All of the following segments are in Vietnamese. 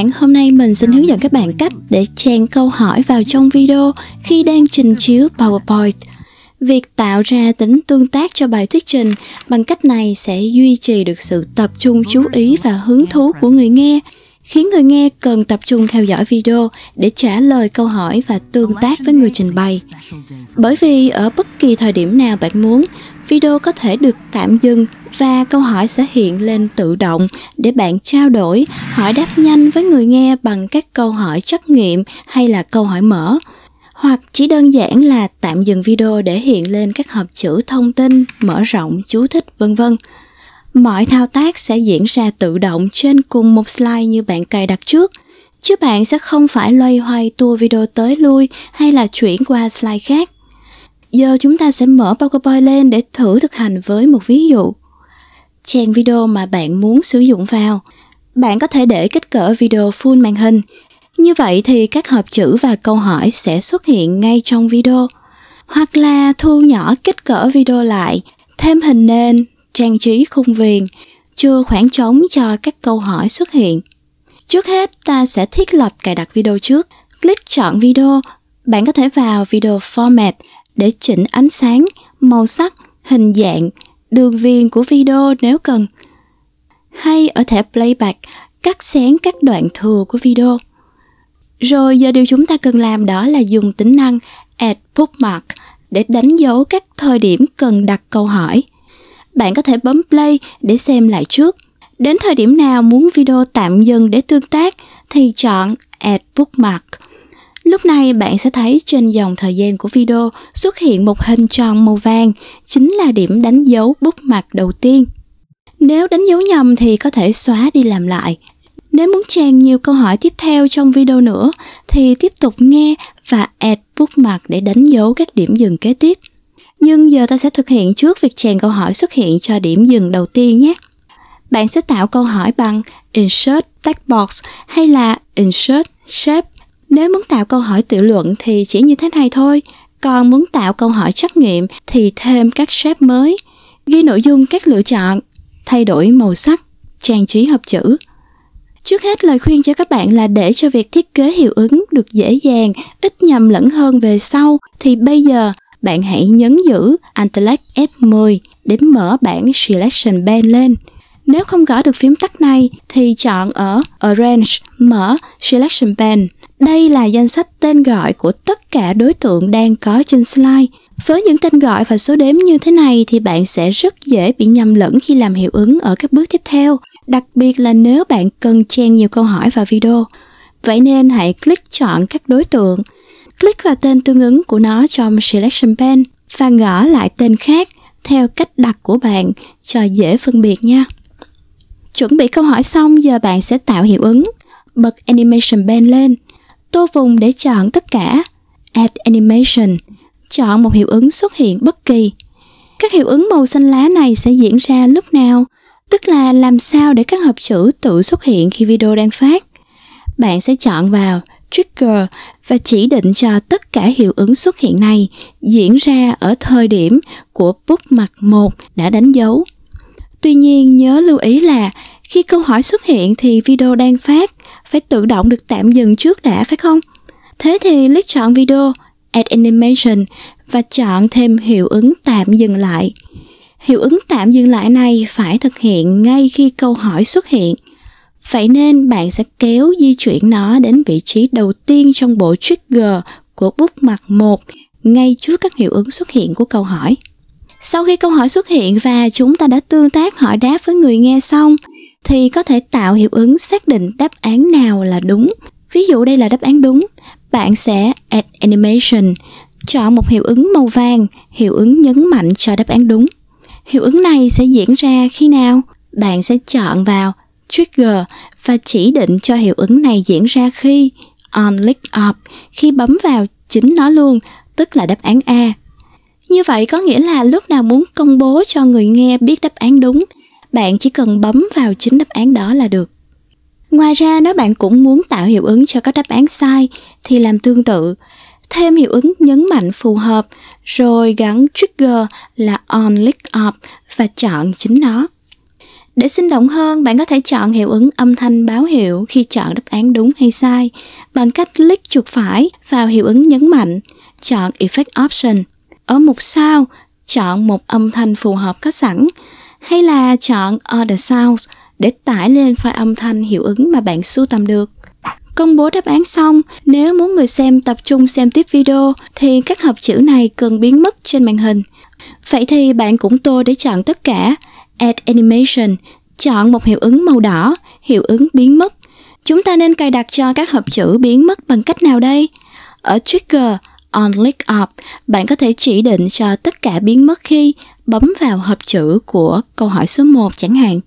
bạn, hôm nay mình xin hướng dẫn các bạn cách để chèn câu hỏi vào trong video khi đang trình chiếu PowerPoint. Việc tạo ra tính tương tác cho bài thuyết trình bằng cách này sẽ duy trì được sự tập trung chú ý và hứng thú của người nghe, khiến người nghe cần tập trung theo dõi video để trả lời câu hỏi và tương tác với người trình bày. Bởi vì ở bất kỳ thời điểm nào bạn muốn, video có thể được tạm dừng và câu hỏi sẽ hiện lên tự động để bạn trao đổi, hỏi đáp nhanh với người nghe bằng các câu hỏi trắc nghiệm hay là câu hỏi mở hoặc chỉ đơn giản là tạm dừng video để hiện lên các hộp chữ thông tin, mở rộng, chú thích vân vân. Mọi thao tác sẽ diễn ra tự động trên cùng một slide như bạn cài đặt trước, chứ bạn sẽ không phải loay hoay tua video tới lui hay là chuyển qua slide khác. Giờ chúng ta sẽ mở PowerPoint lên để thử thực hành với một ví dụ. Chèn video mà bạn muốn sử dụng vào. Bạn có thể để kích cỡ video full màn hình. Như vậy thì các hợp chữ và câu hỏi sẽ xuất hiện ngay trong video. Hoặc là thu nhỏ kích cỡ video lại, thêm hình nền, trang trí khung viền, chừa khoảng trống cho các câu hỏi xuất hiện. Trước hết, ta sẽ thiết lập cài đặt video trước. Click chọn video. Bạn có thể vào video format để chỉnh ánh sáng, màu sắc, hình dạng, đường viền của video nếu cần. Hay ở thẻ playback, cắt xén các đoạn thừa của video. Rồi giờ điều chúng ta cần làm đó là dùng tính năng Add Bookmark để đánh dấu các thời điểm cần đặt câu hỏi. Bạn có thể bấm play để xem lại trước. Đến thời điểm nào muốn video tạm dừng để tương tác thì chọn Add Bookmark. Lúc này bạn sẽ thấy trên dòng thời gian của video xuất hiện một hình tròn màu vàng, chính là điểm đánh dấu bút mặt đầu tiên. Nếu đánh dấu nhầm thì có thể xóa đi làm lại. Nếu muốn chèn nhiều câu hỏi tiếp theo trong video nữa thì tiếp tục nghe và add bút mặt để đánh dấu các điểm dừng kế tiếp. Nhưng giờ ta sẽ thực hiện trước việc chèn câu hỏi xuất hiện cho điểm dừng đầu tiên nhé. Bạn sẽ tạo câu hỏi bằng Insert Text Box hay là Insert Shape nếu muốn tạo câu hỏi tự luận thì chỉ như thế này thôi, còn muốn tạo câu hỏi trắc nghiệm thì thêm các shape mới, ghi nội dung các lựa chọn, thay đổi màu sắc, trang trí hợp chữ. Trước hết lời khuyên cho các bạn là để cho việc thiết kế hiệu ứng được dễ dàng, ít nhầm lẫn hơn về sau thì bây giờ bạn hãy nhấn giữ Intellect F10 để mở bảng Selection Band lên. Nếu không gõ được phím tắt này thì chọn ở Arrange mở Selection Band đây là danh sách tên gọi của tất cả đối tượng đang có trên slide. Với những tên gọi và số đếm như thế này thì bạn sẽ rất dễ bị nhầm lẫn khi làm hiệu ứng ở các bước tiếp theo, đặc biệt là nếu bạn cần chen nhiều câu hỏi vào video. Vậy nên hãy click chọn các đối tượng, click vào tên tương ứng của nó trong Selection Pane và gõ lại tên khác theo cách đặt của bạn cho dễ phân biệt nha. Chuẩn bị câu hỏi xong giờ bạn sẽ tạo hiệu ứng, bật Animation Pane lên – tô vùng để chọn tất cả, Add Animation, chọn một hiệu ứng xuất hiện bất kỳ. Các hiệu ứng màu xanh lá này sẽ diễn ra lúc nào, tức là làm sao để các hợp chữ tự xuất hiện khi video đang phát. Bạn sẽ chọn vào Trigger và chỉ định cho tất cả hiệu ứng xuất hiện này diễn ra ở thời điểm của bút mặt 1 đã đánh dấu. Tuy nhiên nhớ lưu ý là khi câu hỏi xuất hiện thì video đang phát phải tự động được tạm dừng trước đã phải không? Thế thì click chọn video, Add Animation và chọn thêm hiệu ứng tạm dừng lại. Hiệu ứng tạm dừng lại này phải thực hiện ngay khi câu hỏi xuất hiện. Vậy nên bạn sẽ kéo di chuyển nó đến vị trí đầu tiên trong bộ trigger của bút mặt 1 ngay trước các hiệu ứng xuất hiện của câu hỏi. Sau khi câu hỏi xuất hiện và chúng ta đã tương tác hỏi đáp với người nghe xong thì có thể tạo hiệu ứng xác định đáp án nào là đúng. Ví dụ đây là đáp án đúng, bạn sẽ add animation, chọn một hiệu ứng màu vàng, hiệu ứng nhấn mạnh cho đáp án đúng. Hiệu ứng này sẽ diễn ra khi nào? Bạn sẽ chọn vào trigger và chỉ định cho hiệu ứng này diễn ra khi on click up khi bấm vào chính nó luôn, tức là đáp án A. Như vậy có nghĩa là lúc nào muốn công bố cho người nghe biết đáp án đúng bạn chỉ cần bấm vào chính đáp án đó là được. Ngoài ra nếu bạn cũng muốn tạo hiệu ứng cho các đáp án sai thì làm tương tự, thêm hiệu ứng nhấn mạnh phù hợp rồi gắn trigger là on click up và chọn chính nó. Để sinh động hơn, bạn có thể chọn hiệu ứng âm thanh báo hiệu khi chọn đáp án đúng hay sai bằng cách click chuột phải vào hiệu ứng nhấn mạnh, chọn Effect Option. Ở mục sao, chọn một âm thanh phù hợp có sẵn hay là chọn All Sounds để tải lên file âm thanh hiệu ứng mà bạn sưu tầm được. Công bố đáp án xong, nếu muốn người xem tập trung xem tiếp video thì các hợp chữ này cần biến mất trên màn hình. Vậy thì bạn cũng tô để chọn tất cả, Add Animation, chọn một hiệu ứng màu đỏ, hiệu ứng biến mất. Chúng ta nên cài đặt cho các hợp chữ biến mất bằng cách nào đây? Ở Trigger, On up, bạn có thể chỉ định cho tất cả biến mất khi bấm vào hộp chữ của câu hỏi số 1 chẳng hạn.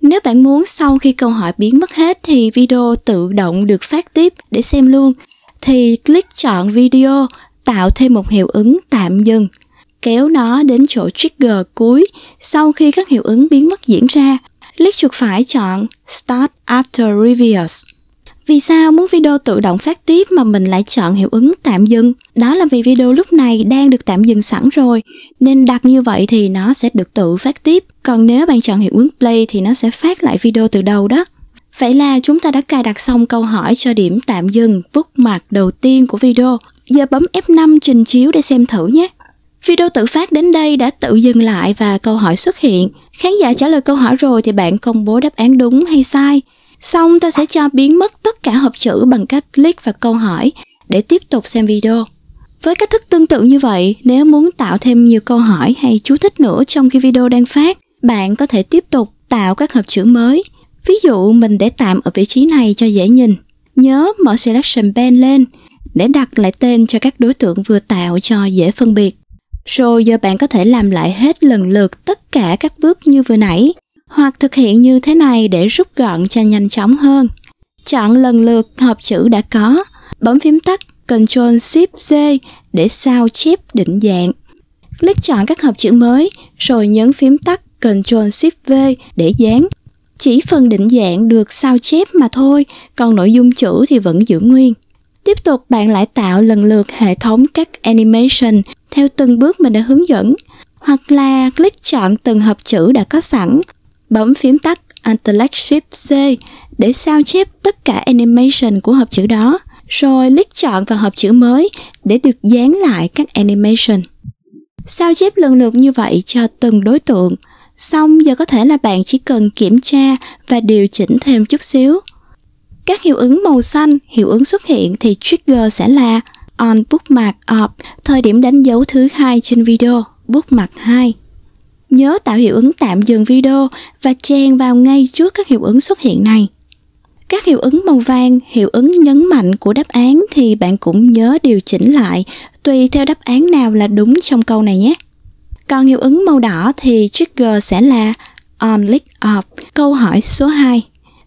Nếu bạn muốn sau khi câu hỏi biến mất hết thì video tự động được phát tiếp để xem luôn, thì click chọn video tạo thêm một hiệu ứng tạm dừng kéo nó đến chỗ trigger cuối sau khi các hiệu ứng biến mất diễn ra. Click chuột phải chọn Start After Reviews. Vì sao muốn video tự động phát tiếp mà mình lại chọn hiệu ứng tạm dừng? Đó là vì video lúc này đang được tạm dừng sẵn rồi, nên đặt như vậy thì nó sẽ được tự phát tiếp. Còn nếu bạn chọn hiệu ứng play thì nó sẽ phát lại video từ đầu đó. Vậy là chúng ta đã cài đặt xong câu hỏi cho điểm tạm dừng bookmark đầu tiên của video. Giờ bấm F5 trình chiếu để xem thử nhé. Video tự phát đến đây đã tự dừng lại và câu hỏi xuất hiện. Khán giả trả lời câu hỏi rồi thì bạn công bố đáp án đúng hay sai. Xong ta sẽ cho biến mất tất cả hộp chữ bằng cách click vào câu hỏi để tiếp tục xem video. Với cách thức tương tự như vậy, nếu muốn tạo thêm nhiều câu hỏi hay chú thích nữa trong khi video đang phát, bạn có thể tiếp tục tạo các hộp chữ mới. Ví dụ mình để tạm ở vị trí này cho dễ nhìn. Nhớ mở selection pen lên để đặt lại tên cho các đối tượng vừa tạo cho dễ phân biệt. Rồi giờ bạn có thể làm lại hết lần lượt tất cả các bước như vừa nãy hoặc thực hiện như thế này để rút gọn cho nhanh chóng hơn. Chọn lần lượt hộp chữ đã có, bấm phím tắt Ctrl Shift C để sao chép định dạng. Click chọn các hộp chữ mới rồi nhấn phím tắt Ctrl Shift V để dán. Chỉ phần định dạng được sao chép mà thôi, còn nội dung chữ thì vẫn giữ nguyên. Tiếp tục bạn lại tạo lần lượt hệ thống các animation theo từng bước mình đã hướng dẫn, hoặc là click chọn từng hộp chữ đã có sẵn Bấm phím tắt Intellect Shift C để sao chép tất cả animation của hộp chữ đó, rồi click chọn vào hộp chữ mới để được dán lại các animation. Sao chép lần lượt như vậy cho từng đối tượng, xong giờ có thể là bạn chỉ cần kiểm tra và điều chỉnh thêm chút xíu. Các hiệu ứng màu xanh, hiệu ứng xuất hiện thì trigger sẽ là on bookmark of, thời điểm đánh dấu thứ hai trên video, bookmark 2 nhớ tạo hiệu ứng tạm dừng video và chèn vào ngay trước các hiệu ứng xuất hiện này. Các hiệu ứng màu vàng, hiệu ứng nhấn mạnh của đáp án thì bạn cũng nhớ điều chỉnh lại tùy theo đáp án nào là đúng trong câu này nhé. Còn hiệu ứng màu đỏ thì trigger sẽ là on click off, câu hỏi số 2.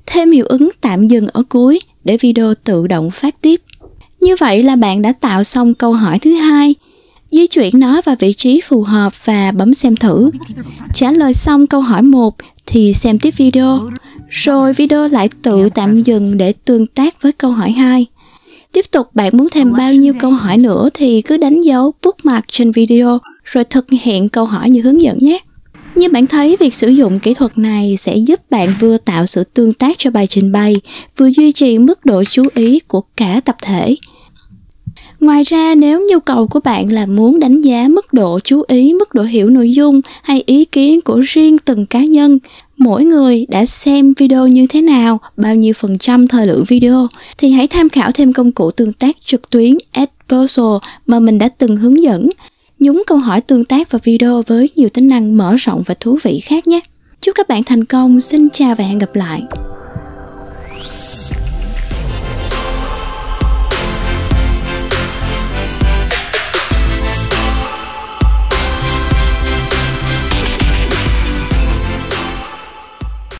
Thêm hiệu ứng tạm dừng ở cuối để video tự động phát tiếp. Như vậy là bạn đã tạo xong câu hỏi thứ hai di chuyển nó vào vị trí phù hợp và bấm xem thử. Trả lời xong câu hỏi 1 thì xem tiếp video, rồi video lại tự tạm dừng để tương tác với câu hỏi 2. Tiếp tục bạn muốn thêm bao nhiêu câu hỏi nữa thì cứ đánh dấu bookmark trên video rồi thực hiện câu hỏi như hướng dẫn nhé. Như bạn thấy, việc sử dụng kỹ thuật này sẽ giúp bạn vừa tạo sự tương tác cho bài trình bày, vừa duy trì mức độ chú ý của cả tập thể ngoài ra nếu nhu cầu của bạn là muốn đánh giá mức độ chú ý mức độ hiểu nội dung hay ý kiến của riêng từng cá nhân mỗi người đã xem video như thế nào bao nhiêu phần trăm thời lượng video thì hãy tham khảo thêm công cụ tương tác trực tuyến adversal mà mình đã từng hướng dẫn nhúng câu hỏi tương tác và video với nhiều tính năng mở rộng và thú vị khác nhé chúc các bạn thành công xin chào và hẹn gặp lại